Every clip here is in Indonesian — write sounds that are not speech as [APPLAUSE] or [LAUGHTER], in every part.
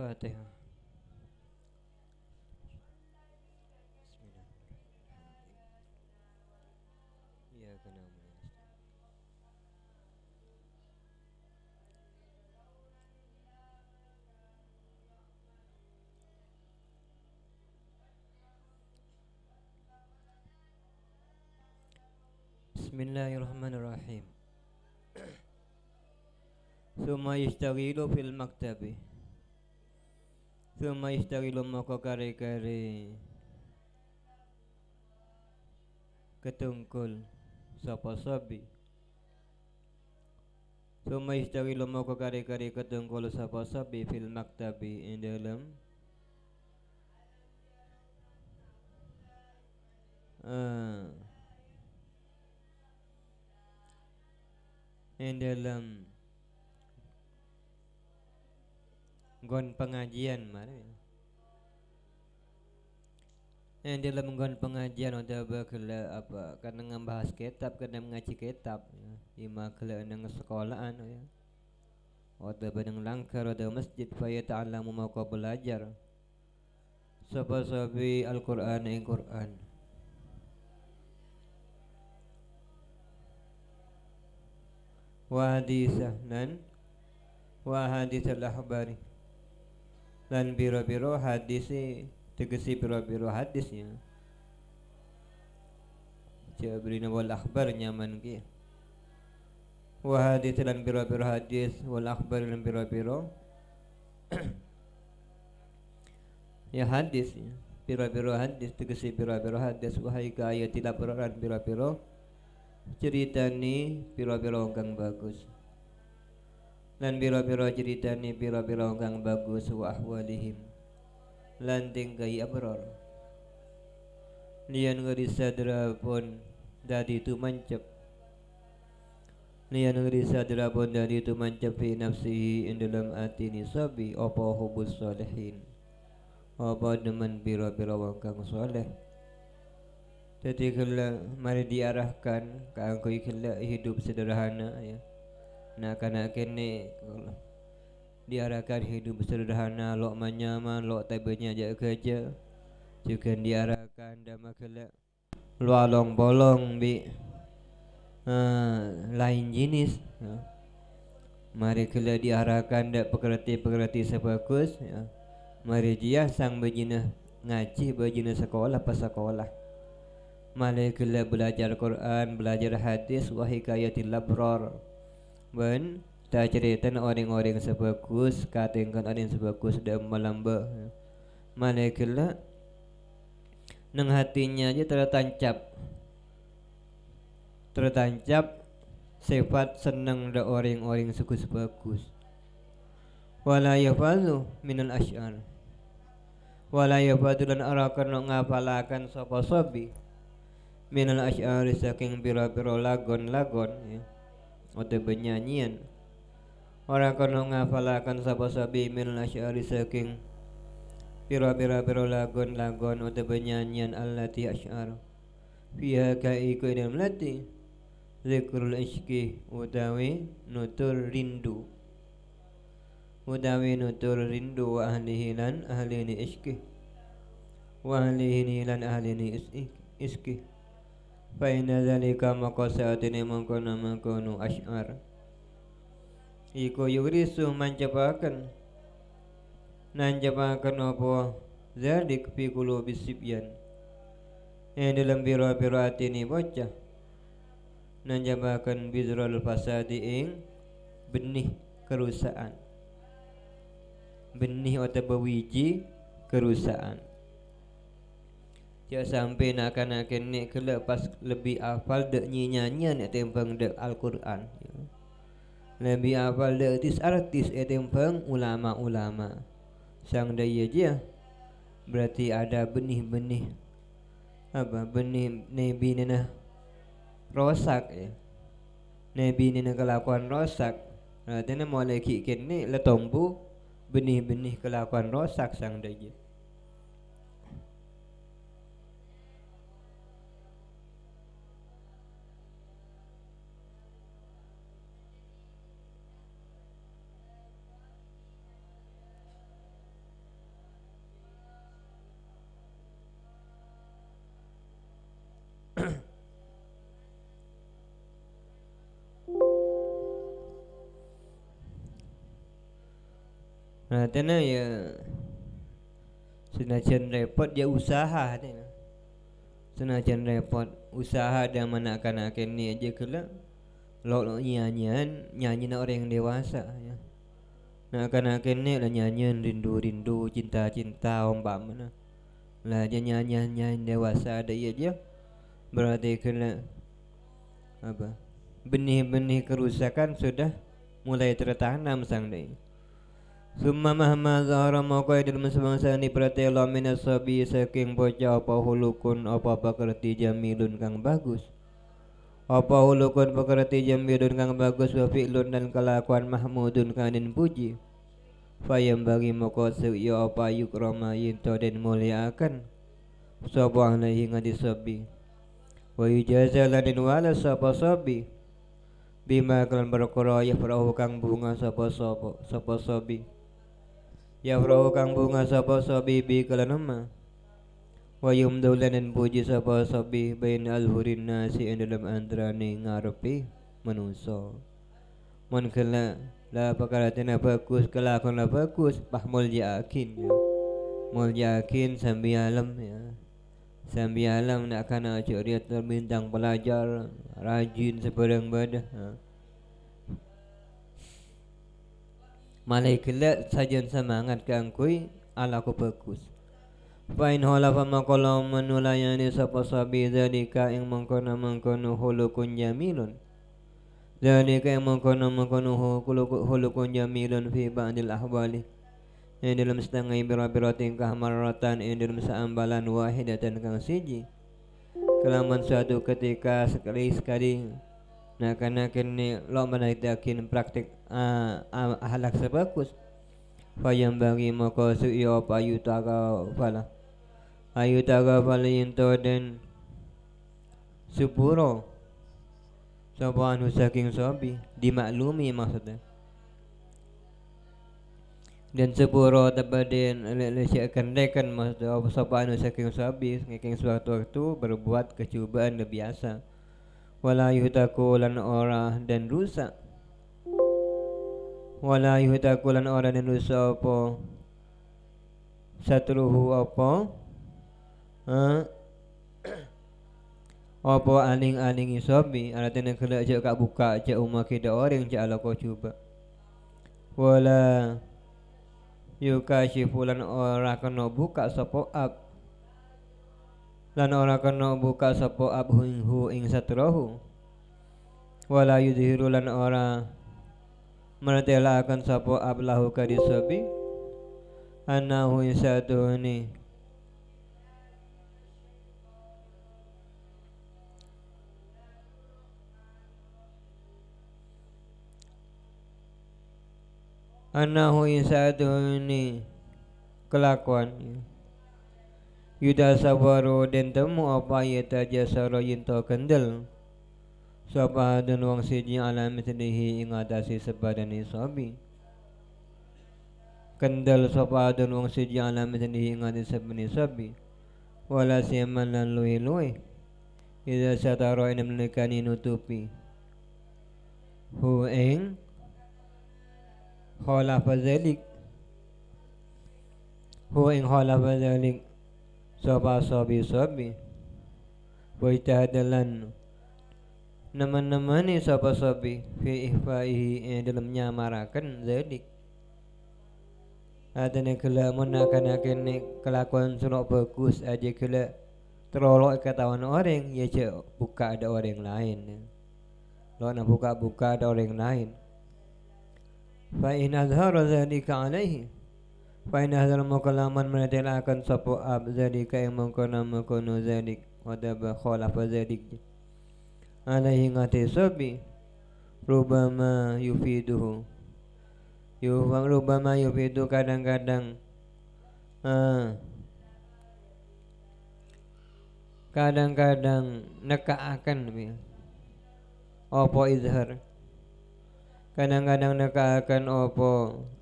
الفاتحة بسم الله إياك نعبد بسم الله الرحمن الرحيم ثم يشتغل في المكتب Suma istarilu moko kare-kare Ketungkul Sapa sabi Suma istarilu moko kare-kare ketungkul Sapa sabi fil maktabi In dalam Ah In dalam gon pengajian mana yang eh, dalam gon pengajian ada berkela apa karena ngembahas kitab karena mengaji kitab ya. ima kela nang sekolahan ya ada benang langkar ada masjid faya ta'lamu maka belajar sapa sabi al-Qur'an ing eh, Qur'an wa hadisah nan wa hadis lan biro-biro hadisi tegesi biro-biro hadisnya jabrina wal akhbar nyaman ki wa hadis lan biro-biro hadis wal akhbar lan biro-biro [COUGHS] ya hadis ya biro-biro hadis tegesi biro-biro hadis wahai kaya tidak peroran biro-biro ni biro-biro kang bagus lan biro-biro ceritani biro-biro kang bagus wa ahwalihim lan tingkai abror lian ngeri sadra pun dadi tu mancep lian ngeri sadra pun dadi tu mancep fi nafsihi in dalam atini sabi apa hubus solehin apa demen biro-biro wong kang soleh jadi mari diarahkan ke ikhlas hidup sederhana ya anak-anak kene diarahkan hidup sederhana lok menyaman lok tabenya je kerja juga diarahkan dama kele lualong bolong bi ha, lain jenis ha. mari kele diarahkan dak pekerti-pekerti sebagus ya. mari dia sang berjina ngaji berjina sekolah pas sekolah Malaikat belajar Quran, belajar hadis, wahai kaya tilabror, ben tak cerita orang-orang sebagus katengkan orang sebagus dan melamba malaikat neng hatinya aja tertancap tertancap sifat senang de orang-orang suku sebagus wala yafalu minal asy'ar wala yafadu lan arakan no ngapalakan sapa sobi minal asy'ar saking biro-biro lagon-lagon ya atau penyanyian orang kono ngafalakan sapa-sabi min asyari saking pira-pira pira lagon-lagon atau penyanyian allati asyar fiha ka iku dalam lati zikrul isyki utawi nutur rindu utawi nutur rindu wa ahlihi lan ahlini isyki wa ahlihi lan ahlini isyki fa inna dzalika maqasatine mangkono mangkono asy'ar iku yurisu mancapaken nancapaken apa zalik fi qulubi sibyan yang dalam biro-biro hati ini bocah nancapaken bizrul fasadi ing benih kerusaan, benih atau bewiji kerusaan. Ya sampai nakan-nakan nek pas lebih hafal dek nyanyian nek tempeng dek Al-Quran. Ya. Lebih hafal dek artis-artis e tempeng ulama-ulama. Sang daya je. Ya. Berarti ada benih-benih apa benih nabi nena rosak ya. Nabi nena kelakuan rosak. Berarti nah, nena mulai kikin ni letombu benih-benih kelakuan rosak sang daya. tena ya senajan repot dia usaha tena senajan repot usaha dah mana kanak ni aja kelak lo lok nyanyian nyanyi nak orang dewasa ya nak kanak ni lah nyanyian rindu rindu cinta cinta ombak mana lah dia nyanyian nyanyi dewasa ada ya dia berarti kelak apa benih-benih kerusakan sudah mulai tertanam sang dia Summa mahma zahara maka idil mesbangsa ni pratela lamina sabi saking bocah apa hulukun apa pakerti jamilun kang bagus apa hulukun pakerti jamilun kang bagus wa fi'lun dan kelakuan mahmudun kang puji Fayam bagi maka ya apa yukrama yinto den muliakan Sapa alaihi ngadi sabi Wa yujaza lanin wala sapa sabi Bima kelan berkoro ya kang bunga sapa sapa sapa sabi Ya, Yafrahu kang bunga sapa sabi bi kalanama Wa yumdaw lanan puji sapa sabi bain alhurin nasi ing dalam antarane ngarepe Man kala la pakaratin bagus kelakon la bagus pahmul yakin ya. Mul yakin sambil alam ya Sambil alam nak kana curiat terbintang pelajar rajin sebarang badah ya. malaikila sajan semangat ke angkui ala ku bagus Fain hola fama kalau menulayani sapa sabi dalika yang mengkono mengkono hulukun jamilun Dalika yang mengkono mengkono hulukun jamilun fi ba'dil ahwali Yang dalam setengah bira-bira tingkah maratan yang dalam seambalan wahidatan kang siji Kelaman suatu ketika sekali-sekali Nah karena kini lo menaidakin praktik uh, ah, ahlak sebagus Fayam bagi maka su'iya apa ayu tara fala Ayu tara fala yinto dan Supuro Sapa anu saking sobi Dimaklumi maksudnya dan sepuro tebaden lesyakan dekan maksudnya sapa anu saking sabi saking suatu waktu berbuat kecubaan biasa wala yuhtaku lan ora dan rusak wala yuhtaku lan ora dan rusak apa satruhu apa ha [COUGHS] apa aning aning isobi alatnya kena je kak buka je umma kita orang je ala kau cuba wala yuka shifulan ora kena buka sopo ab lan ora kena buka sapa abhu ing satrahu wala yudhiru lan ora meratelakan sapa ablahu kadisabi annahu yasaduni annahu yasaduni kelakuan Yuda sabaro den temu apa yata jasaro yinto kendel Sapa dan wang siji alam mitlihi ingatasi sebadani sobi Kendel sapa dan wang siji alam mitlihi ingatasi sebadani sobi Wala siaman lan luhi luhi Ida sataro enam lekani nutupi Hu eng Khola fazalik Hu eng khola fazalik sobi, sabi sabi waitadalan nemen-nemeni sapa sobi. fi ihfaihi eh, dalam nyamarakan zadik Adanya kela menakan-akan kelakuan sunak bagus aja kela terolok ketahuan orang ya cek buka ada orang lain lo nak buka-buka ada orang lain fa in azhara dzalika alaihi Fa inna hadzal mukallaman manatil akan sapo ab zalika yang mongko nama kono zalik wa daba khalafa zalik alaihi ngati sabi rubama yufiduhu yuwang rubama yufidu kadang-kadang uh, kadang-kadang neka akan opo izhar kadang-kadang nekaakan opo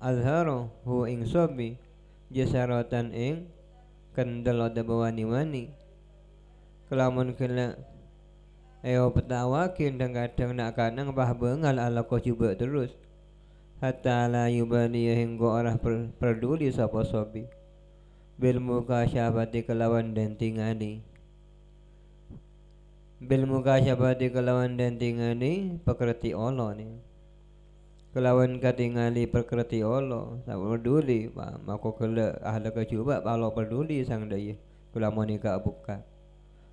alharo hu ing sobi jasarotan ing kendel oda bawani-wani kelamun kena Eo petawakin kadang-kadang nak kanang bah bengal ala kau coba terus Hatta la yubani hingga arah per, peduli sapa sobi Bil muka syabati kelawan dan tingani Bil muka syabati kelawan dan tingani Pekerti Allah nih kelawan katingali perkerti Allah tak peduli pak maka kala ahli kecuba kalau peduli sang daya kula monika buka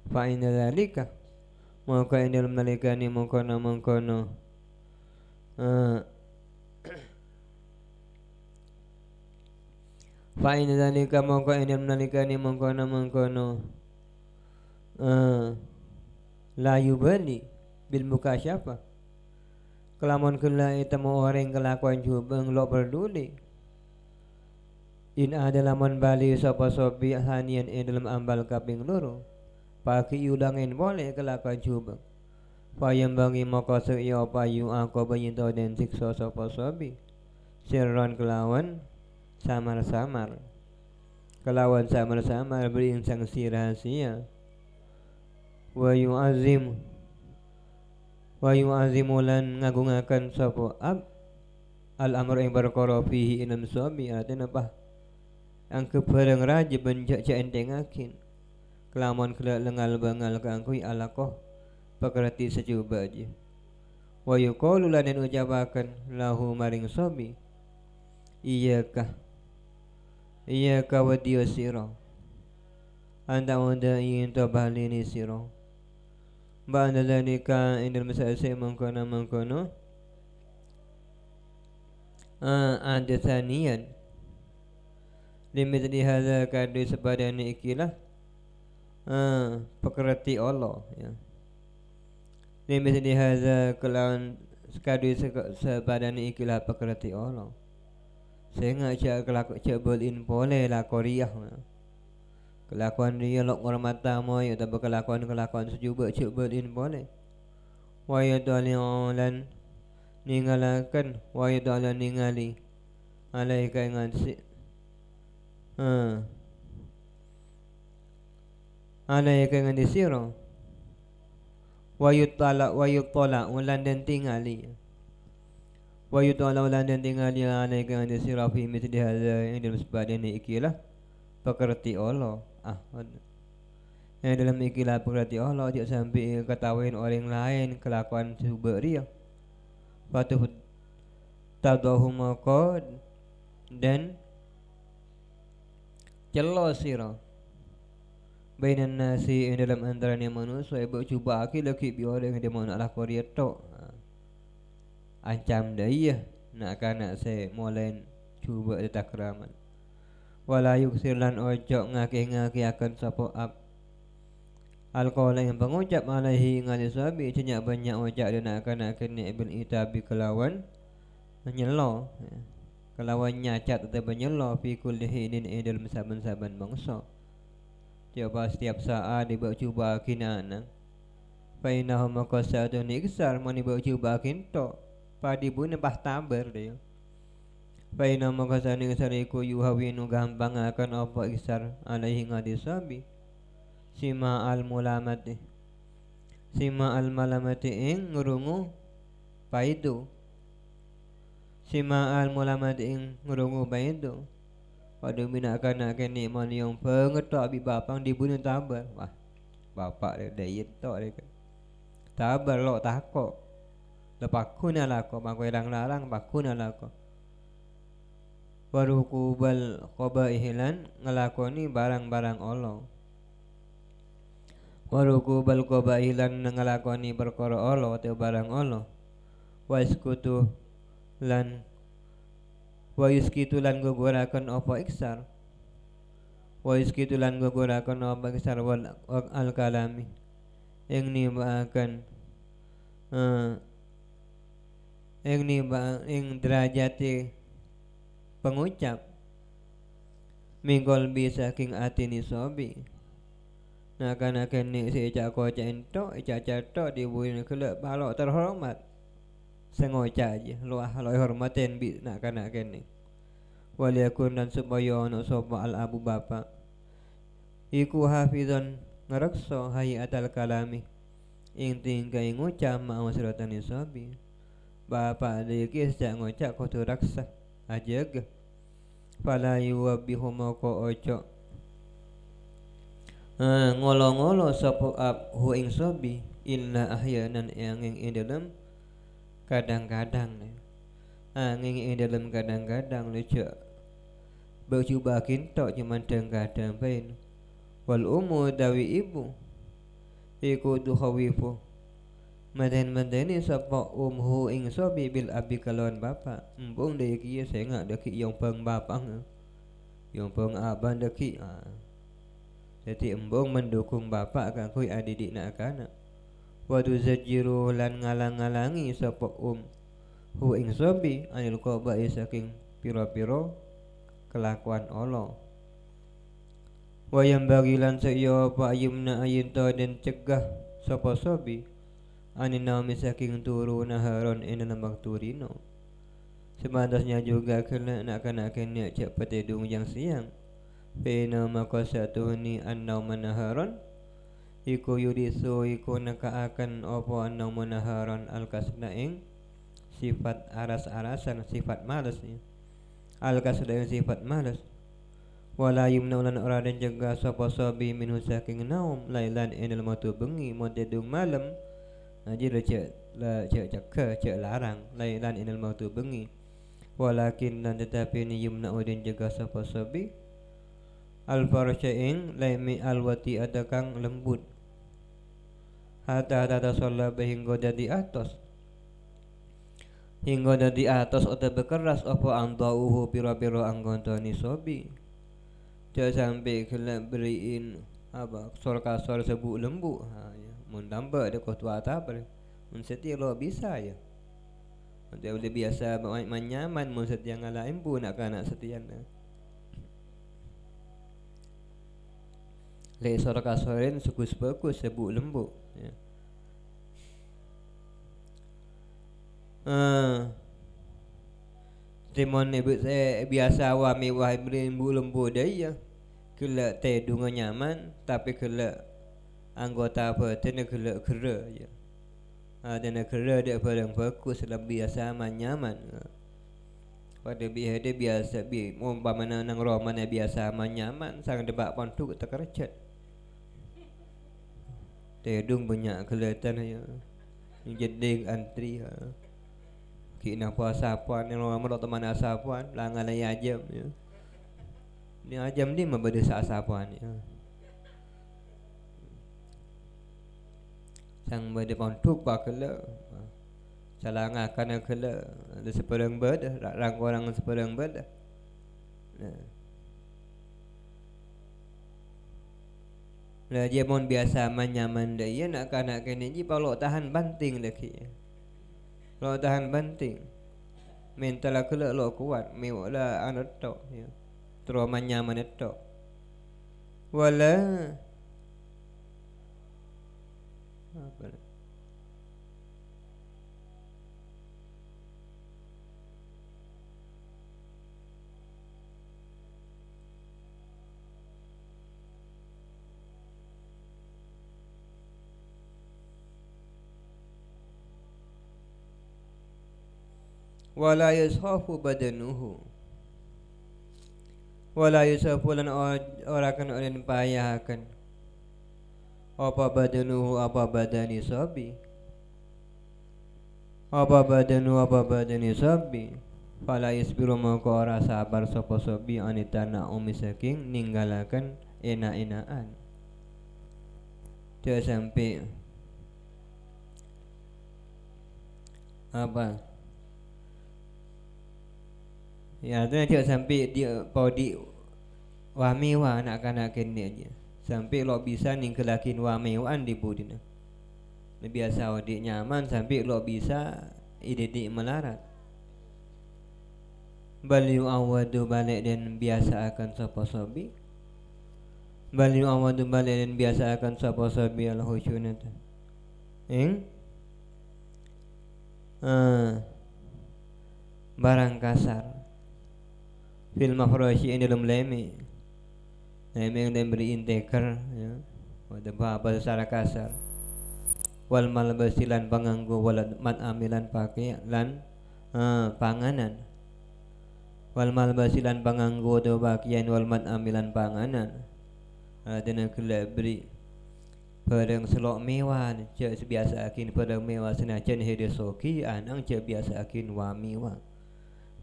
fa inna zalika maka ing dalam nalikane mengkono mengkono uh, fa inna zalika maka ing dalam nalikane mengkono mengkono uh, la yubali bil mukasyafa kelamun kula itemu orang kelakuan jubeng lo peduli in ada bali sapa sobi hanian e dalam ambal kaping loro pagi yulangin boleh kelakuan jubeng Payam bangi maka seia payu aku bayinto den sikso sopo sobi Sirron kelawan samar-samar Kelawan samar-samar berinsang si rahasia Wa azim wa Azimulan ngagungakan ngagungaken sapa ab al amr ing perkara fihi inam suami aten apa ang raja benjak ja akin kelamon kelak lengal bangal kangkui alakoh pekerti sejuba aja wa yuqalu ujabakan lahu maring suami iyakah iyakah wa diyo sira anda unda yin to balini siro. Ba'na zalika indal masa'asi mengkona mengkono Ada sanian lima tadi hadha kadu sepadani ikilah ah, Pekerati Allah ya. tadi hadha kelawan kadu sepadani ikilah pekerati Allah Sehingga cak kelakuk cak bolin boleh lah koriah Ya Kelakuan dia lok hormata mo ya tapi kelakuan kelakuan sejuk cuba in boleh. Wa ya dalilan ningalakan wa ya dalan ningali. Alaika ingat si. Ha. Alaika ingat disiro. Wa yutala wa yutala ulan dan tingali. Wa yutala ulan dan alai alaika ingat disiro fi mesti hadza yang dalam sebab ini ikilah pekerti Allah. ahad yang dalam ikilah berarti Allah tidak sampai ketahuin orang lain kelakuan suberi ya. Fatuh tadahu kod dan celo sira bainan nasi yang dalam antaranya manusia ibu cuba aki lagi biar yang dia mau nak lakukan dia ancam dia iya. nak kanak saya mulai cuba dia takraman wala yuksir lan ojo ngaki-ngaki akan sapa ab Alkohol yang pengucap alaihi ngali sabi cenyak banyak ojak dan akan akan ibn itabi kelawan nyelo kelawan nyacat atau nyelo fi kullihi inin dalam saban-saban bangsa Coba setiap saat dibawa cuba kinana Fainahu maka satu niksar mani bawa cuba kinto Padi bu nebah tabar dia Faina maka sani sariku yuhawinu gampang akan apa isar alaihi sabi. Sima al mulamati Sima al malamati ing ngerungu paidu Sima al mulamati ing ngerungu paidu Pada mina akan nikmat yang pengetok bi bapang dibunuh tabar Wah bapak dia dah yetok dia kan. Tabar lo takok Lepak lako Makai lang larang Pakuna lako warukubal ihilan ngelakoni barang-barang Allah warukubal ihilan ngelakoni perkara Allah atau barang Allah waiskutu lan waiskitu lan gugurakan apa iksar Waiskitu lan gugurakan apa iksar wal al kalami yang nimbakan uh, eh, yang nimba yang derajati pengucap mingkol bisa king atini sobi nah karena kini si ica koca ento ica cato dibuin kelak balok terhormat sengoca aja luah loy hormatin bi nak karena kini waliakun dan supaya ono sopa al abu bapa iku hafizan ngerekso hai atal kalami ing tingkai ngucap ma'u siratani sobi Bapak dikis jak ngocak kudu raksa aja gak Fala yuwabihu moko ojo ngolo-ngolo sapa ab hu ing sobi illa ahyanan angin ing dalem kadang-kadang angin ing dalam kadang-kadang lucu berjubah kintok cuman kadang bain wal umu dawi ibu iku duhawifu maden ni sapa umhu ing sobi bil abi kalon bapa. Embung iya iki ya, sengak dek yang peng bapang. Ya. Yang peng abang dek iya, Jadi embung mendukung bapa akan kui adidik nak kana. Wadu zajiru lan ngalang-ngalangi sapa um hu ing sobi anil qaba'i ya, saking piro-piro kelakuan Allah. Wayang bagilan seyo pak yumna ayinta dan cegah sapa sobi Ani aninami saking turu naharon ina nambang turino Sebatasnya juga kena akan-akannya cek petedung yang siang Fena maka satu ni anau manaharon Iku yudiso iku naka akan opo anau manaharon al-kasnaing Sifat aras-arasan sifat malas ni al sifat malas Wala ulan ora dan jaga sopo sobi minhu saking naum Lailan inil matu bengi motedung malam Najir cek chợ cek cek chắc cek larang. lá inal mautu bengi walakin dan tetapi ni yumna udin jaga sapa sabi al farsha'in lai mi al ada kang lembut hatta tata sallallahu hingga di atas hingga dari atas atau bekeras apa antauhu piro-piro anggota nisobi jangan sampai kena beriin apa kasor kasor sebu lembu ha, ya mun ada ko tua ta par mun seti bisa ya mun dia udah biasa manyaman mun seti yang ala imbu nak kana setian na le sora kasoren suku sebeku sebu lembu ya Uh, Timon ibu saya biasa wami wahai beri lembu lembu dia ya. Kelak teh dunga nyaman tapi kela anggota apa tena kere kere ya ha, tena kere dia apa yang fokus dalam biasa aman nyaman ha. pada biasa dia biasa bi mumba mana nang romana biasa aman nyaman sang debak pontu tak kerecet tedung banyak kelihatan ya jeding antri ha. Kena puasa puan Yang orang merok teman asa Langan ayah ajam ya. Ni ajam ni memang berdesak asa puan ya. sang bade pon tuk ba kele calanga ah, kana kele de sepereng bad rang orang sepereng bad Le dia pun biasa menyaman dia nak kanak kini ji palo tahan banting lagi. kalau tahan banting. Mental aku lo kuat, mewa lah anak tok. Ya. nyaman menyaman Walau apa nih? wala yushafu badanuhu wala yusafu lan ora kan oleh apa badanuhu apa badani sabi apa badanu apa badani sabi fala isbiru maka ora sabar sapa sabi anitana umi saking ninggalakan enak-enakan dia sampai apa ya tuh dia sampai dia podi wami wa anak-anak aja sampai lo bisa ninggelakin wamewan di budina lebih asal di nyaman sampai lo bisa ide di melarat baliu awadu balik dan biasa akan sopo sobi baliu awadu balik dan biasa akan sopo sobi al husunata ing uh, barang kasar film afrosi ini dalam lemi Memang dan beri inteker ya. Wada bahasa secara kasar. Wal malbasilan panganggo wal mat amilan pakaian lan panganan. Wal malbasilan panganggo do pakaian wal mat amilan panganan. Adana kula beri Padang selok mewah Cik sebiasa akin padang mewah Senajan hidup soki Anang cik biasa akin wa mewah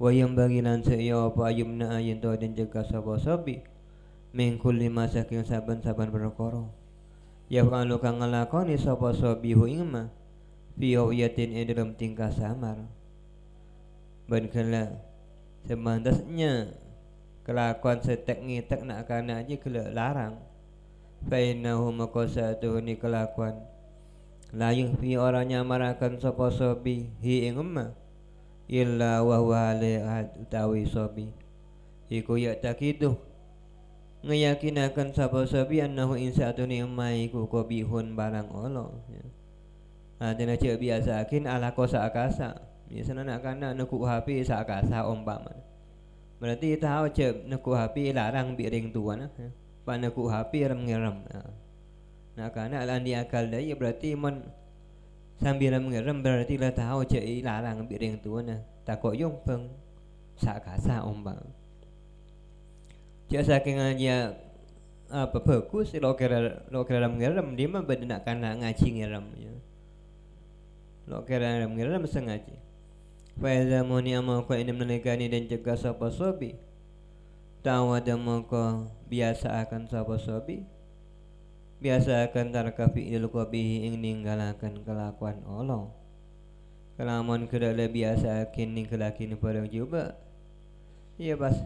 Wayang bagi seyo Apa ayumna ayin to dan jaga sabi Mingkul lima ma saking saban berukoro. perkara ya kalau kang ngelakoni sapa sabihu ing ma fi yatin ing tingkah samar ben kala semandasnya kelakuan setek ngitek nak kana aja kela larang fa innahu maqasatu ni kelakuan layuh fi orangnya marakan sapa sabihi ing ma illa wa huwa utawi sobi iku ya takiduh ngeyakinakan sapa sapi annahu in ni ni'mai ku qabihun barang Allah ada ya. nak ha, dena cek biasa akin ala kosa akasa. Ya sana nak kana neku hapi sa akasa ombak man. Berarti tahu cek neku hapi larang bi ring tuan ya. Pan neku hapi rem ngerem. Ha. Lah ya. Nak kana ala di akal dai berarti mon sambil rem ngerem berarti la tahu cek larang bi ring tuan ya. tak kau yung peng sa akasa ombak. Jasa saking apa bagus lo kira lo kira ngerem dia mah benak kena ngaji ngerem ya lo kira ngerem ngerem sengaja Faiza amau amaka ini menelikani dan cegah sapa sobi Tawada maka biasa akan sapa sobi Biasa akan tarka fi'il bihi ing ninggalakan kelakuan Allah Kelaman kedala biasa akin ninggalakin pada juga Iya pas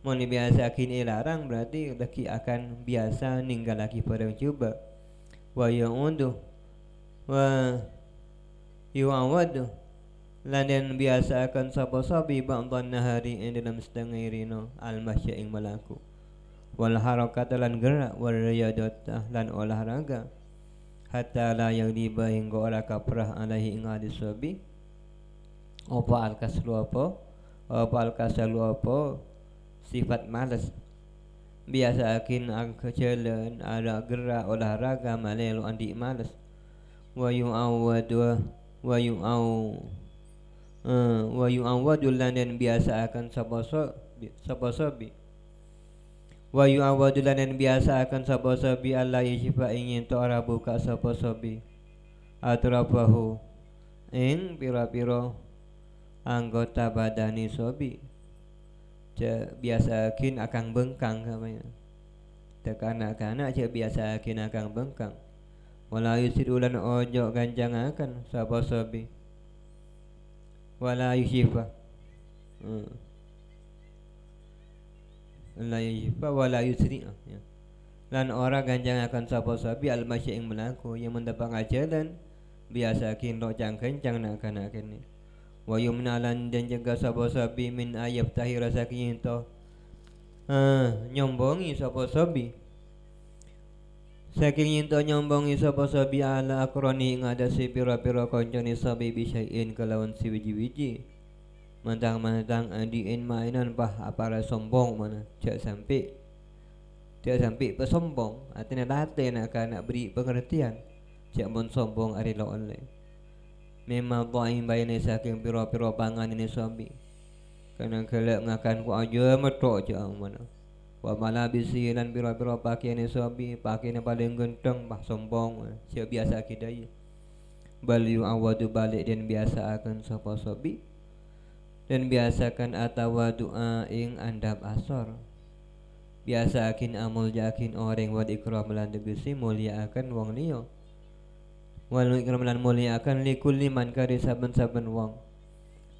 mau biasa kini larang berarti lagi akan biasa ninggal lagi pada mencuba wa yaudu wa yuawadu lanen biasa akan sabo sabi ba'dhan nahari ing dalam setengah rino al masya ing malaku wal harakat lan gerak wal riyadat lan olahraga hatta la yang diba hingga ora kaprah alaihi ing hadis sabi apa al kaslu apa apa al apa sifat malas biasa akin angka jalan ada gerak olahraga malelo andi malas wa yu'awwadu wa aw eh, wa yu'awwadu lanen biasa akan saboso sabosobi wa yu'awwadu lanen biasa akan sabosobi Allah yajiba ingin to buka sabosobi atrafahu ing pira-pira anggota badani sobi biasa kin akan bengkang kamanya tekana kana ce biasa kin akan bengkang wala yusid ulan ojo ganjang akan sabo sobi wala yusifa hmm. la wala yusri ya. lan ora ganjang akan sabo sobi al masya yang melaku yang mendapat ajaran biasa kin lo jang kencang nak kana kene wa yumna lan dan jaga sabo sabi min ayab tahira sakinta ha nyombongi sabo sabi sakinta nyombongi sabo sabi ala akroni ngada si pira-pira kancane sabi bisaiin syai'in kalawan si wiji-wiji mantang mentang andi mainan bah apa ra sombong mana cak sampai tidak sampai pesombong Artinya datang nak, nak beri pengertian Cik pun sombong hari lo online Mema dhaim baina saking piro-piro pangan ini sobi Kana kelak ngakan ku aja metok je amana Wa malabisi lan piro-piro pakaian ini sobi Pakaian yang paling genteng bah sombong Sia biasa kidai ya Bal awadu balik dan biasa akan sapa sobi Dan biasakan atawa doa ing andap asor Biasa akin amul yakin orang wad ikram lan tegesi mulia akan wong liya Walau ikram lan mulia akan likul liman kari saben saben wong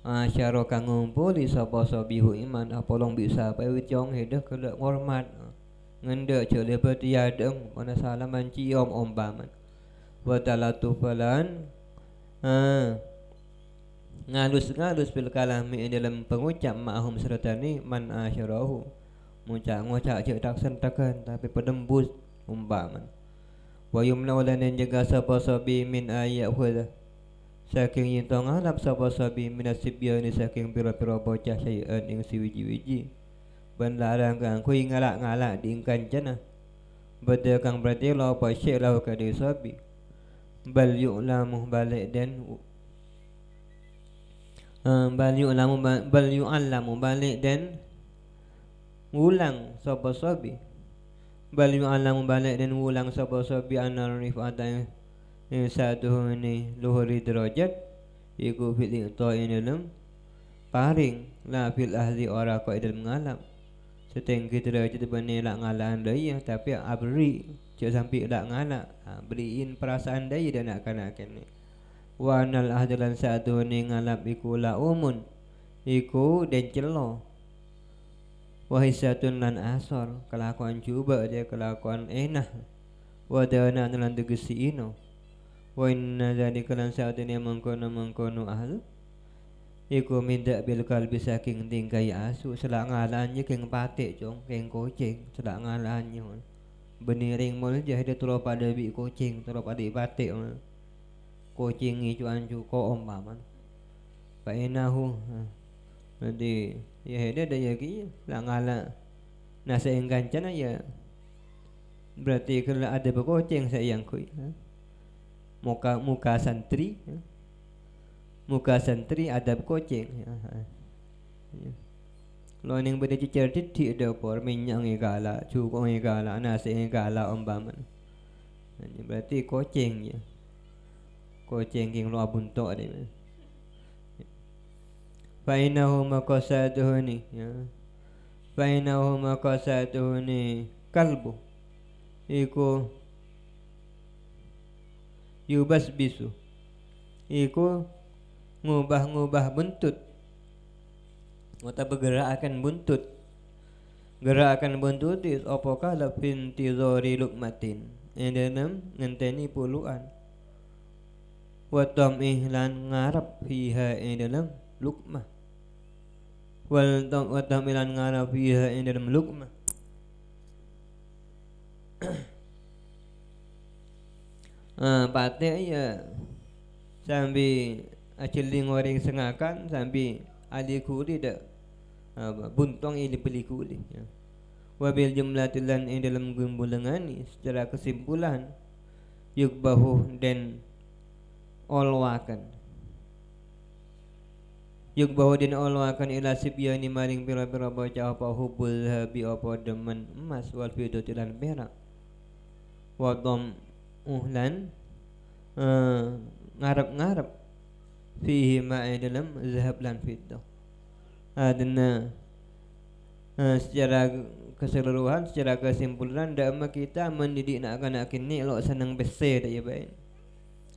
Asyara ah, kang ngumpul di sabah iman apa ah, long bisa apa yang wicong hidup kelak hormat ah, Ngenda cili bertiadeng Mana salaman cium ombaman Wadala tufalan ha. Ngalus-ngalus pilkalami dalam pengucap ma'ahum serta ni Man asyarahu Mucak-ngucak cik tak sentakan Tapi pedembus ombaman wa yumna'u lan jaga sapa sabi min ayakhudha saking yen to ngalap sapa sabi min asibyani saking pira-pira bocah syai'an ing siwiji-wiji ban larang kang kui ngalak-ngalak diingkan jana beda kang berarti lo apa syek lau de sabi bal yu'lamu balik dan Uh, eh, bal yu'lamu bal yu'allamu balik dan ulang sapa sabi bal alam balik dan ulang sapa sabi anar rifata yang satu ini luhur derajat iku fil ta ini lem paring la fil ahli ora ko idal mengalam setinggi derajat bani lak ngalahan daya tapi abri ah cek sampai lah dak ngana ha, ah, beriin perasaan daya dan akan akan wa anal ahdalan satu ini ngalap iku la umun iku dan celo wahisatun lan asor kelakuan coba aja kelakuan enah wadana lan tegesi ino wa inna dzalika lan sa'atini mengkono mengkono ahlu iku mindak bil kalbi saking tingkai asu selak ngalannya keng patik cong keng kucing selak ngalannya beniring mul jahide tulo pada bi kucing tulo pada patik kucing itu ancu ko om paman Pak enahu hmm. nanti ya heda da yagi ya. langala na sa engkancana ya berarti kalau ada bekoceng sayang kui ha? Ya. muka muka santri ya. muka santri ada bekoceng ya, ya. Lawan yang beda cicer ada por minyak nggala cukong nggala nasi ngegala ombaman. Nah, ini berarti koceng ya. Koceng yang lo abunto ada. Ya. فإنه مقصى دهني فإنه مقصى Kalbu, كلب Yubas bisu, Iku ngubah-ngubah buntut Mata bergerak akan buntut Gerak akan buntut is opo kala tizori lukmatin? lukmatin Endenem ngenteni puluan Watam ihlan ngarap fiha endenem lukmah wal tamilan ngana fiha ing dalam lukmah [CLEARS THROAT] pate ya sambi acili waring sengakan sambi ali kuli da buntong ini beli kuli ya. wabil jumlatilan ing dalam gumbulengan secara kesimpulan yuk bahu dan olwakan Yuk bahwa dina Allah akan ila sibyani maring pira-pira bocah apa hubul habi apa demen emas wal fiddati tilan perak. Wa uhlan uh, ngarep-ngarep fihi ma'i dalam zahab lan fiddah. Adna uh, eh, secara keseluruhan secara kesimpulan dak kita mendidik nak akan kini lo senang besi dak ya baik.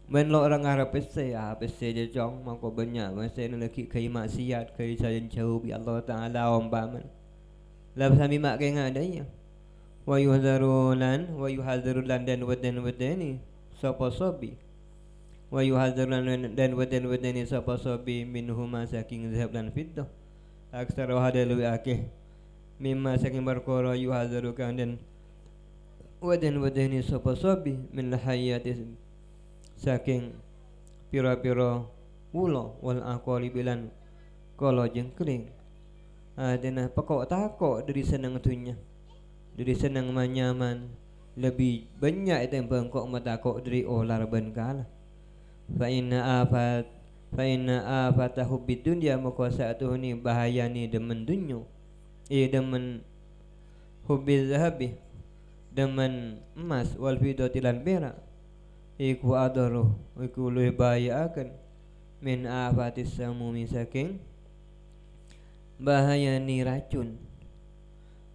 When lo orang Arab pasti ya pasti je jong mako banyak mesti nak lagi kai maksiat kai sajen jauh bi Allah Taala umpama. Lah sami mak kena adanya. Wa yuhzarulan wa yuhzarulan dan wadan wadani sapa sobi. Wa yuhzarulan dan weden wadani sapa sobi minhuma saking zahab dan fitnah. Aksaru hada lebih akeh. Mimma saking berkoro yuhzarukan dan wadan wadani sapa sobi min lahayati saking pira-pira ulo wal aqwali bilan kalau jengkering, adena pekok takok dari senang tunya dari senang manyaman lebih banyak itu yang bangkok matakok dari olar bengkala fa inna afat fa inna afatahu bid dunya maka satu ni bahaya ni demen dunyo eh demen hubbil zahabi demen emas wal fidati lan perak iku adoro, iku luwih bahayaaken min afati samumi saking ni racun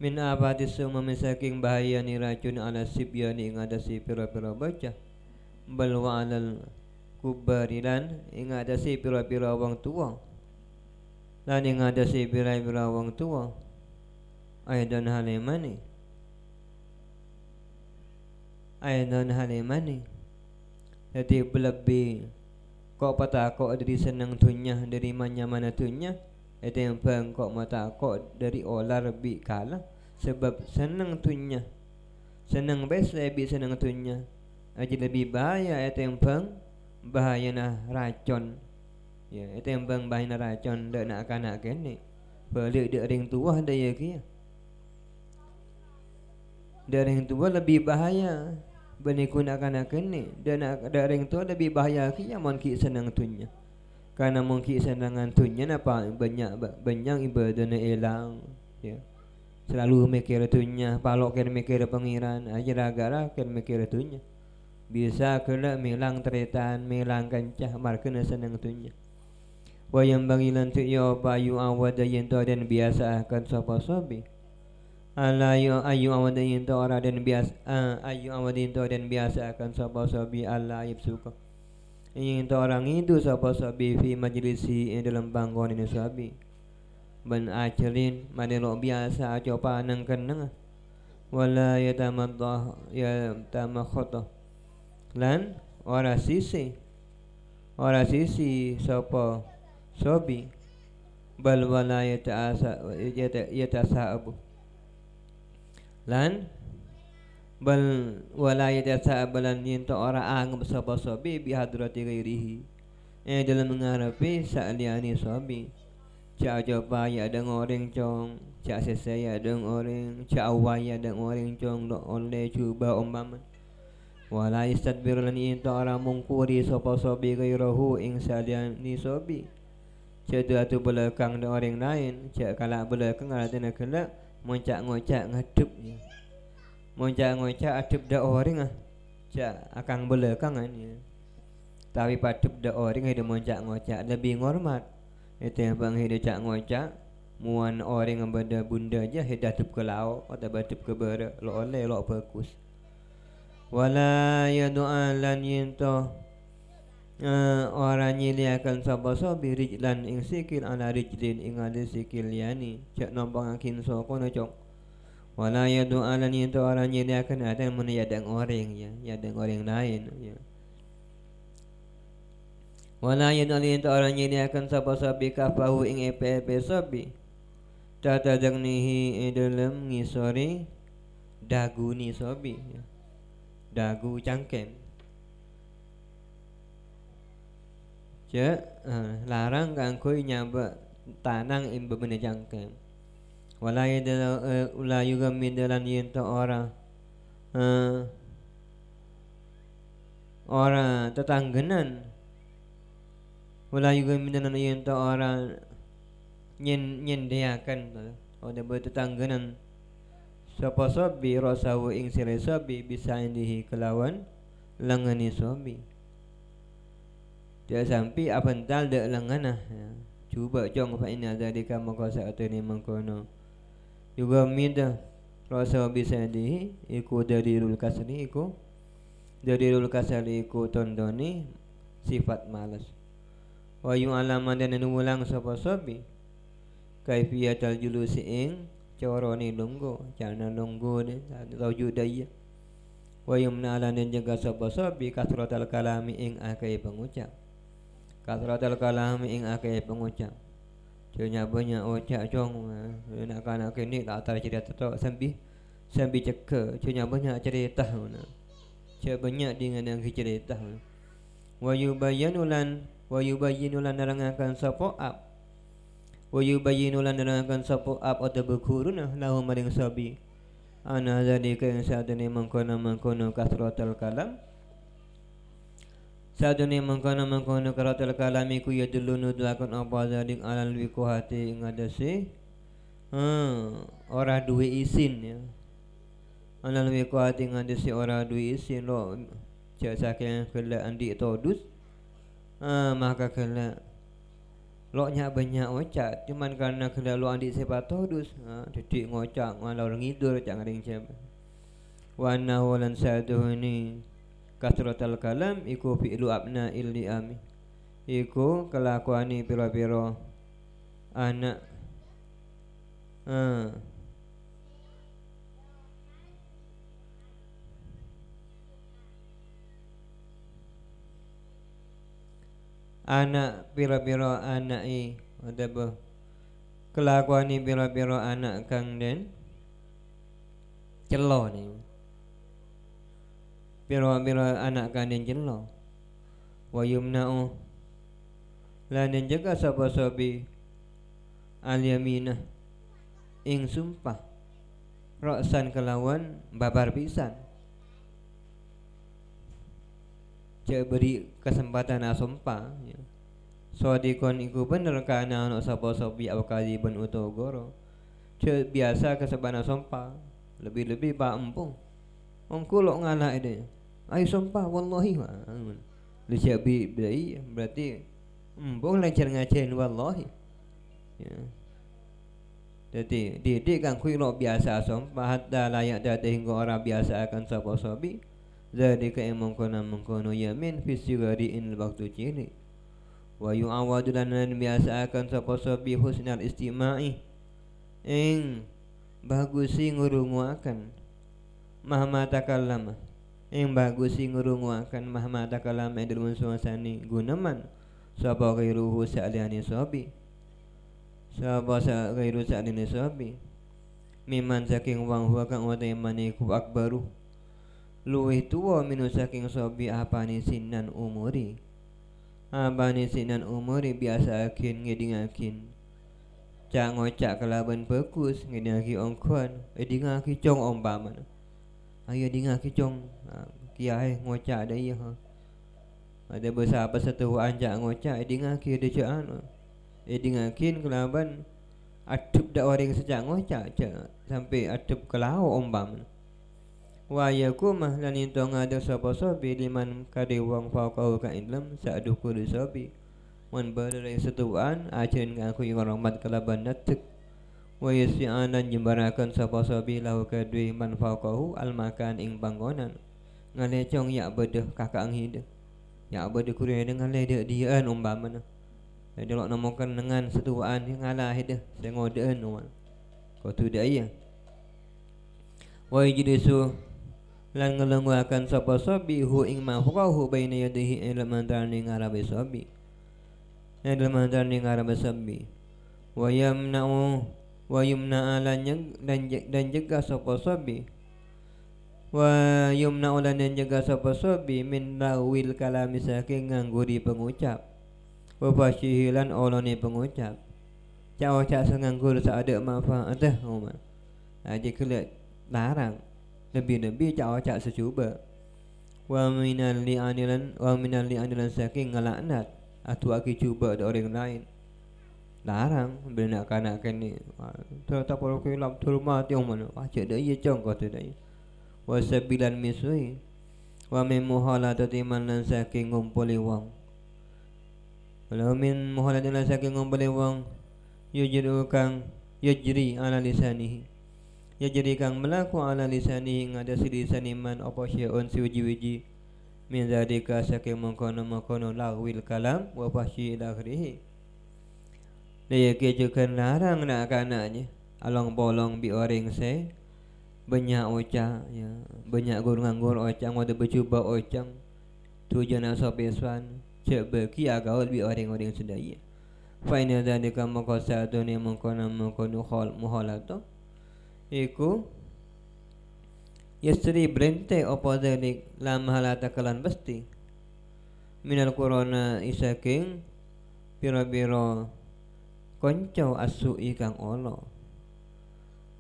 min afati samumi saking ni racun ala sibyani ing atase pira-pira bocah bal wa alal kubarilan ing atase pira-pira wong tuwa lan ing atase pira-pira wong tuwa aidan halimani aidan halimani jadi berlebih kok patah kok dari senang tunya dari mana mana tunya itu yang bang bangkok mata kok dari olah lebih kalah sebab senang tunya senang best lah lebih senang tunya aja lebih bahaya itu yang bang bahaya nah racun ya itu yang bang bahaya nah racun dah nak akan nak kene balik dia ring tua dah ya dari yang tua lebih bahaya Bani nak kena Dan ada orang tua lebih bahaya ke yang mungkin senang tu Karena mungkin senang tu Napa banyak banyak ibadah yang hilang ya. Selalu mikir tu nya Palok kena mikir pengiran Aja ragalah agak lah, kena mikir tu Bisa kena milang teretan Milang kancah Mereka nak senang tu nya Wayang bagi lantuk ya Bayu awad yang dan biasa akan sopa-sopi ala yo ayu awadin to ora den bias eh, ayu awadin to den biasa akan sapa sobi ala yibsuka ingin to orang itu sapa sobi fi majlisi dalam bangkon ini sobi ben acelin madelo biasa coba nang keneng wala yatamaddah yatamakhotoh lan ora sisi ora sisi sapa sobi bal wala yata asa yata ya lan bal wala yadasa balan yin ora ang sapa sobi bi hadrati ghairihi e eh, dalam mengarapi saaliani sobi cha jo ba ya dang oreng chong cha se se ya dang oreng cha wa ya dang oreng chong do onde chuba umbam wala istadbir lan yin ora mungkuri sapa sobi ghairahu ing saaliani sobi cha tu belakang de oreng lain cha kala belakang ada nak kelak Mencak ngocak ngadep ya. Mocak ngocak adep da orang ah. Cak akan belakang ah ni. Ya. Tapi padep da orang ada ah, mencak ngocak lebih hormat. Itu yang bang hidup cak ngocak. Muan orang yang bunda aja hidup tup ke laut atau badup ke bara lo oleh lo bagus. Wala yadu'alan yintoh Uh, eh, ora nyiliaken sapa sobi rijlan ing sikil ala rijlin ing ada sikil liyane cak nompangakin soko na cok wala yadu orang nito ora ada adan mun yadang orang ya yadang orang lain ya wala yadu ala orang ora nyiliaken sapa sobi kafahu ing epe-epe sobi tata nihi edalem ngisori ni sobi ya. dagu cangkem je uh, larang kangkoi nyaba tanang imba benejangke wala eh, walai uh, ula yuga midalan yenta ora eh, ora tetanggenan wala yuga midalan yenta ora nyen nyendeakan ora bertetanggenan sapa sobi rasawu ing sire sobi bisa indihi kelawan langani sobi dia sampai apa ental dak langana ah. ya. cuba jong fa kamu kosa maqasa atani mangkono juga minta rasa bisa di iku dari rul kasri iku dari rul kasri iku tondoni sifat malas Wayu alaman dan nulang sapa sobi kaifiyatal julusi ing corone lunggu jana lunggu de tau daya Wayu yumna lan jaga sapa sobi kasratal kalami ing akai pengucap Kasratul kalam ing akeh pengucap Cunya banyak ucap cong eh, Nak kan akeh ni tak atas cerita tak sambi Sambi cekak Cunya banyak cerita mana Cunya banyak dengan yang cerita Wa yubayyanulan Wa yubayyanulan narangakan sapa'ab Wa yubayyanulan narangakan sapa'ab Atau berkuruna lahum maring sabi Ana zadika yang sehatan ni mengkona mengkona kasratul kalam Sadune mangkana mangkana karatul kalami ku yadullu nudlakan apa zalik alal wikuhati ing adase hmm, ora duwe isin ya alal wikuhati ing adase ora duwe isin lo jasa kaya kala andi todus ah, hmm, maka kala lo nyak banyak ocak cuman karena kala lo andi sepat todus ah, hmm, dedik ngocak ngalau ngidul cak ngering siapa wa annahu lan saduhuni kasratal kalam iku fi'lu abna il ami, iku kelakuani pira-pira anak ah anak pira-pira anak i apa kelakuan pira-pira anak kang den celo ni Biro-biro anak kanin jelo Wa yumna'u Lanin jaga sapa-sabi Al-yaminah Ing sumpah Roksan kelawan babar pisan Cek beri kesempatan asumpa ya. Sodikon iku bener kana anak sapa-sabi Awkalibun utogoro Cek biasa kesempatan sumpah, Lebih-lebih pak empung Wong kulok ngalah ide ayo sumpah wallahi lu siabi berarti hmm, berarti embung lancar ngajarin wallahi ya. jadi didik kang kui lo biasa sumpah hatta layak dati hingga orang biasa akan sopo sobi jadi emang kona mengkono yamin fisigari in waktu ciri wa yu'awadu lanan biasa akan sopo sobi husnal istima'i ing bagusi ngurungu akan mahmatakallamah Ing bagus ing akan mahmata kalam edrun suasani gunaman sapa ghairuhu sa'liyani sobi sapa sa ghairu sa'liyani sobi miman saking wang huwa kang wate maniku akbaru luwih tuwa minu saking sobi apani sinan umuri apani sinan umuri biasa akin ngidingakin cak ngocak kelaban bekus ngidingaki ongkon aki cong ompaman Ayo dengar kecong ha, Kia eh ngocak ada iya Ada ha. ha, besar apa satu anjak ngocak Eh dengar kia ada cuan Eh dengar kin kelaban Atup dak waring sejak ngocak cak Sampai atup ke laut ombam Wa yaku mahlan itu ngada sapa sobi Liman kade wang fawkau ka ilam Sa'duku di sobi Man berdari setuan Acerin ngaku yang orang mat kelaban natuk wa yasianan jembarakan sapa sabi lahu kadui man faqahu al makan ing bangunan ngalecong yak bedah kakak ang hide ya bedah kurang dengan le dia dian umbam mana jadi lok namakan dengan setuaan yang ala hide sengo deen wan ko tu dia ya wa yajlisu lan ngelenggu akan sapa sabi hu ing ma faqahu baina yadihi ila mandani ngarabe sabi ila mandani ngarabe sabi wa yamna'u wa yumna lan dan dan jaga sapa sabi wa yumna lan dan jaga sapa sabi min lawil kalami saking nganggo di pengucap wa fasihi lan olone pengucap cak cak senganggo sak ada manfaatah umat aja kelak larang lebih-lebih cak cak secuba wa minal li'anilan wa minal li'anilan saking ngelaknat atau aki cuba ada orang lain larang benak kanak kene tata para lap lam dulmat yang mana wajib ah, dai ya jongko dai ya. wasabilan misui ya. wa min muhalatati man lan saking ngumpuli wong wala min muhalatati lan saking ngumpuli wong yujru kang yajri ala lisanihi yajri kang melaku ala lisanihi ngadasi lisani man apa syi'un si wiji min zalika saking mengkono-mengkono lagwil kalam wa fahsyi ila Daya kerja juga larang nak kanaknya Alang bolong bi orang saya Banyak ocak ya, Banyak gurungan-gur ocak Mata bercuba ocak Tujuan nak sop beswan Cik berki agak lebih orang-orang sedaya Fainya tadi kan maka satu ni Maka nama maka nukhal muhal atau lah Iku Yesri berhenti apa tadi Lama halata kalan pasti Minal korona isaking Biro-biro biro konco asu ikan olo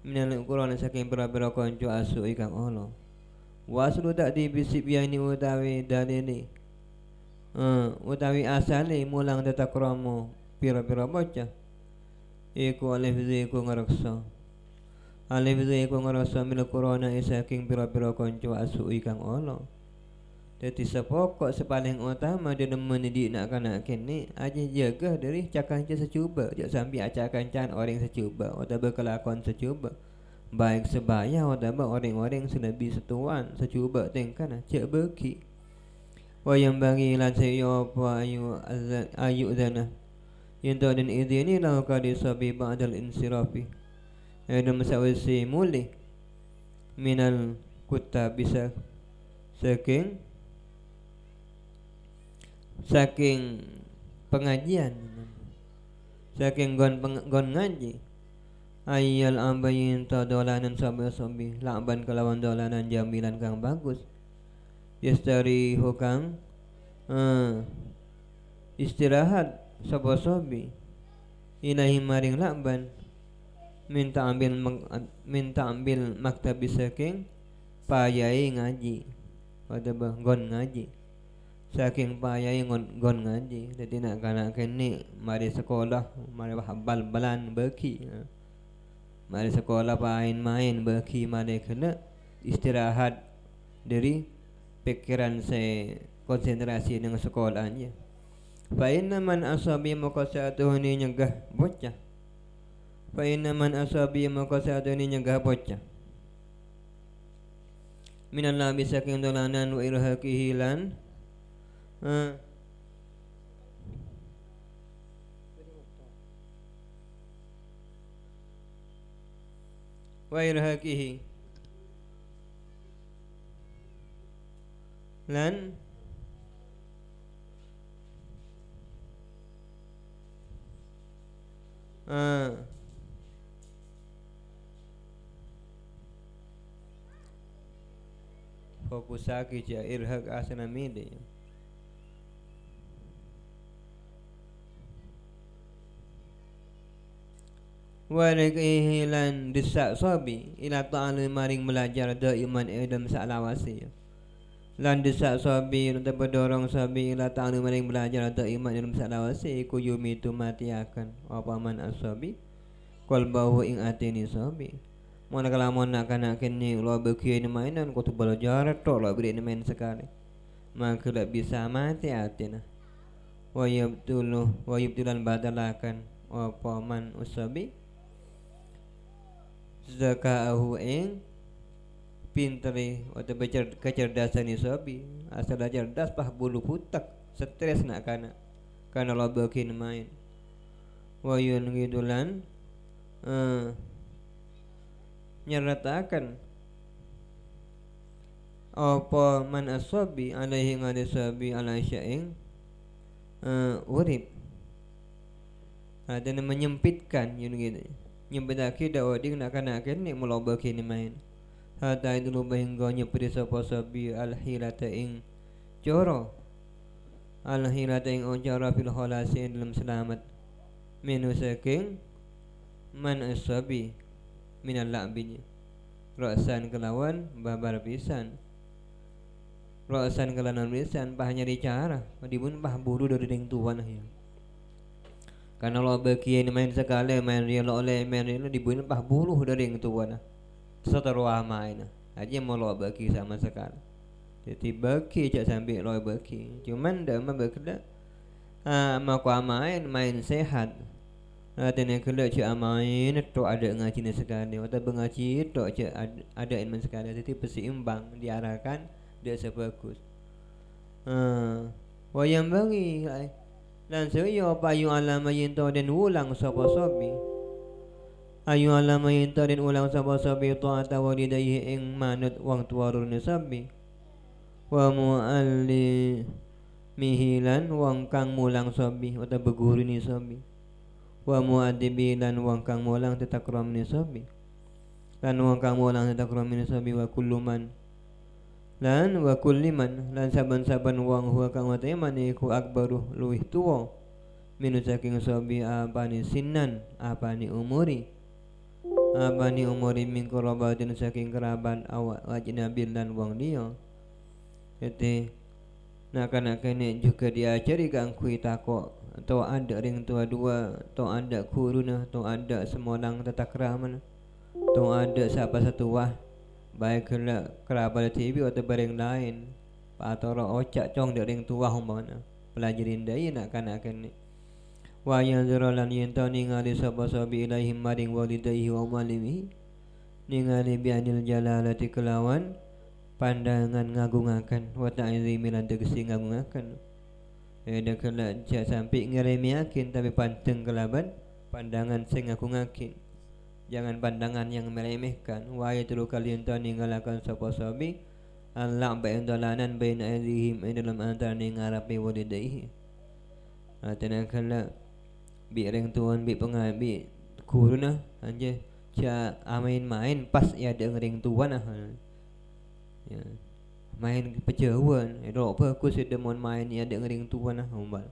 menelik kurang saking berapa-berapa konco asu ikan olo waslu tak dibisip ya ini utawi dan ini ha, utawi asal mulang tetap kromo pira-pira baca iku alif ziku ngerakso alif ziku ngerakso milik kurang saking berapa-berapa konco asu ikan olo jadi sepokok sepaling utama dia nama ni nak kena kini Ajih jaga dari cakang cik secuba Jok sampai acakan can orang secuba Atau berkelakuan secuba Baik sebaya atau orang-orang sudah selebi tuan Secuba tengkan cik berki Wayang bagi lansai apa ayu ayu zana Yang tak dan izin ini lau kadi sabi ba'dal insirafi eh, Ayu masawisi mulih Minal kuta bisa seking. saking pengajian saking gon peng, gon ngaji ayal ambayin ta dolanan sabi sabi lakban kelawan dolanan jambilan kang bagus yastari hukang uh, eh, istirahat sabo sabi inahi maring lakban minta ambil minta ambil maktabi saking payai ngaji pada gon ngaji saking payah ngon gon ngaji jadi nak kanak kini mari sekolah mari habal balan beki mari sekolah main main beki mari kena istirahat dari pikiran saya konsentrasi dengan sekolahnya fa inna man asabi maqasatuhu ni nyegah bocah fa inna man asabi maqasatuhu ni nyegah bocah minallah saking dolanan wa irhaqihi lan Hmm. Wa irhaqihi lan ah. fokus aki ja irhaq asnamide Wariqihi lan desak sobi. Ila ta'ala maring belajar Daiman edam eh, sa'lawasi Lan sobi. sabi Lan berdorong sabi Ila ta'ala maring belajar Daiman edam sa'lawasi ku yumi tu mati akan Apa man asabi Kol bahu ing atini sobi. Mana kalau mau nak kanak kini Lo begini mainan Kau tu belajar Tok lo begini main sekali Maka tak bisa mati atina lo. yabtuluh Wa lan batalakan. Apa man usabi zakaahu ing pinteri atau kecerdasan sobi asal das pah bulu putak stres nak kana kana lobakin main wayun gidulan uh, eh, nyeratakan apa man asabi alaihi ngadi sabi ala sya'ing uh, eh, urip ada namanya menyempitkan yun gitu nyembedaki da oding nakanaken ni muloba kini main hatta iduluba hingga nyepri sapa sabi alhilata ing coro alhilata ing oncara fil khalasi dalam selamat minu saking man asabi minal la'binya Roksan kelawan babar pisan Roksan kelawan pisan pahanya dicara Padibun pah buru dari deng tuan ya. Karena Allah bagi ini main segala main dia lo oleh main ria lo dibuin empat puluh dari yang tua na. Serta ruah main na. Aja mau lo bagi sama sekali. Jadi bagi cak sampai lo bagi. Cuma dah mau bagi dah. Ah, mau main main sehat. Ada ah, yang kena cak main tu ada ngaji ni sekali. Atau bengaji tu cak ada ada main sekali. Jadi imbang diarahkan dia sebagus. Ah, wayang bagi. Lan sa iyo pa yung alamayin to din ulang sa pasabi. Ayung alamayin to din ulang sa pasabi to atawa di dayi ing manut wang tuwarur ni sabi. Wa ali mihilan wang kang mulang sabi o tabaguri ni sabi. Wa mu'adibilan wang kang mulang titakram ni sabi. Lan wang kang mulang titakram ni sabi wa kuluman lan wa kulli lan saban-saban wong huwa kang wate man akbaru luwih tuwa minu saking sobi apani sinan apani umuri apani umuri min korobatin saking kerabat awak wajinabil dan wong dia. Jadi nak-nak kene juga diajari kang kui takok atau ada ring tua dua atau ada kuruna atau ada semolang tetak rahman atau ada siapa satu wah Baik kena kala pada TV atau bareng lain. Atau orang ocak cong dia ring tuah mana. Pelajarin dai nak kena kanak ni. Wa yang lan yantau ningali sabasabi ilaihi maring walidaihi wa malimi. Ningali bi anil jalalati kelawan pandangan ngagungakan wa ta'zimi lan tegesi ngagungakan. Eh dia kena jak sampai ngeremiakin tapi panteng kelaban pandangan sing ngagungakin. Jangan pandangan yang meremehkan Wa itulu kalian tak ninggalakan sopoh sahabi Allah bayan dalanan bayan azihim eh, Dalam antara ningarapi wadidaihi ah, Tanakala Bi orang tuan bi pengal bi guru Kuruna lah. Anje Cia amain main pas ya ada orang tuan lah Ya Main pecahuan Eh dok apa aku sedang mohon main ya ada orang tuan lah Umbal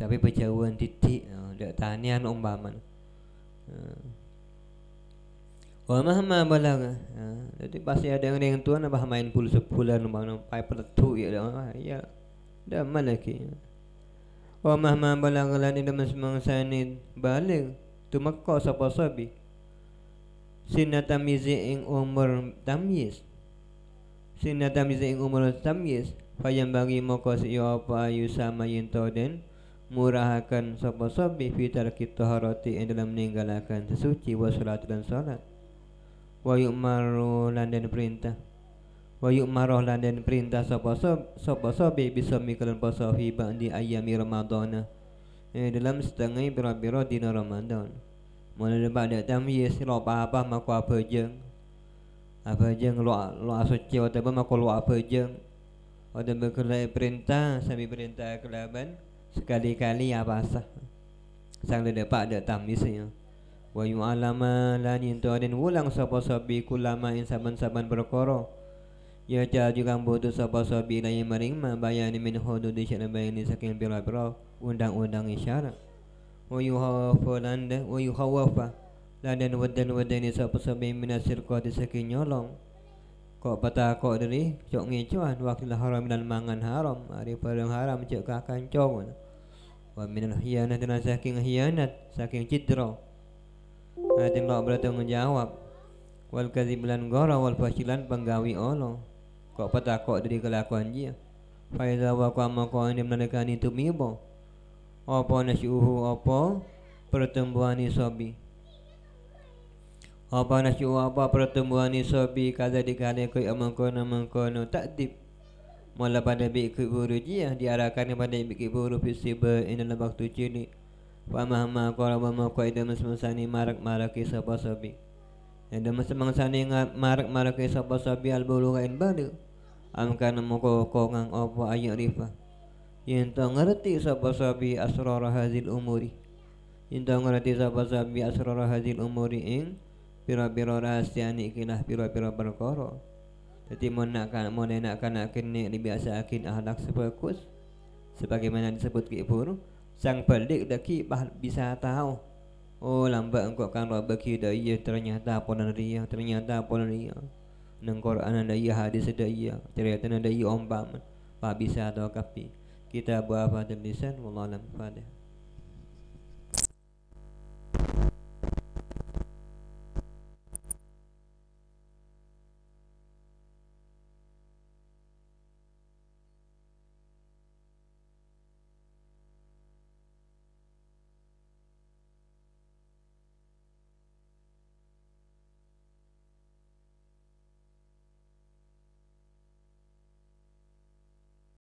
Tapi pecahuan titik ah, Dek tanian umbaman Ha. Wa mahma balag. Ha. Jadi pasti ada yang dengan tuan abah main puluh sepuluh nombor nombor paper tu ya dah. Ya. Dah malaki. Wa mahma balag lan ida masmang sanid balig. Tu makko sapa sabi. Sinna tamizi ing umur tamyiz. Sinna tamizi ing umur tamyiz. Fayam bagi mokos iya apa ayu sama yinto den. murahakan sopo sabi fi tarki taharati ing dalam ninggalakan sesuci wa salat dan salat wa yu'maru lan perintah wa yu'maru lan perintah sopo sapa sabi bisa mikalan puasa fi ba'di ayami ramadana ing eh, dalam setengah bira-bira dina ramadhan. Mula pada tamyiz lo apa-apa mako apa jeng apa jeng lo lo asuci atau apa mako lo apa jeng ada berkelai perintah sambil perintah kelaban sekali-kali apa sah sang de depak ada tam misalnya wa yu'alama lan yantadin ulang sapa sabi kulama in saban-saban berkoro ya ja juga butuh sapa sabi nai maring ma bayani min hudud sana bayani saking pira undang-undang isyarat. wa yuhafu lan de wa yuhawafa lan den wadan wadan sapa sabi min asirqati saking nyolong kok pata kok dari cok ngecuan waktu lah haram dan mangan haram hari pada haram cok kakan cok wa minal khiyanat dan saking hianat saking citro Hati Allah bertanggung jawab Wal kazibulan gora wal fasilan penggawi Allah Kok petakok dari kelakuan dia Faiza wa kuama kuani menandakan itu mibo Apa nasyuhu apa pertumbuhan isobi Apa nasyuhu apa pertumbuhan isobi Kada dikali kau amangkono tak taktib Mula pada biku burujiyah diarahkan kepada biku buru fisiba dalam waktu cili. Famahma koraba maqaida masmasani marak maraki sapa sabi. Ada masmangsani nga marak maraki sapa sabi al bulugain badu. Am kana moko kongang apa ayo rifa. Yang tak ngerti sapa sabi asrara hazil umuri. Yang tak ngerti sapa sabi asrara hazil umuri ing pira-pira rahasiani ikilah pira-pira perkara. -pira jadi menakkan menenakkan akhirnya dibiasa akhir ahlak sebagus sebagaimana disebut ke sang pelik daki bisa tahu oh lambat engkau kan bagi daya ternyata ponan ria ternyata ponan ria. nang Quran daya hadis daya ternyata daya ombam pa bisa tahu kapi kita buat pada lisan wallahu alam fadih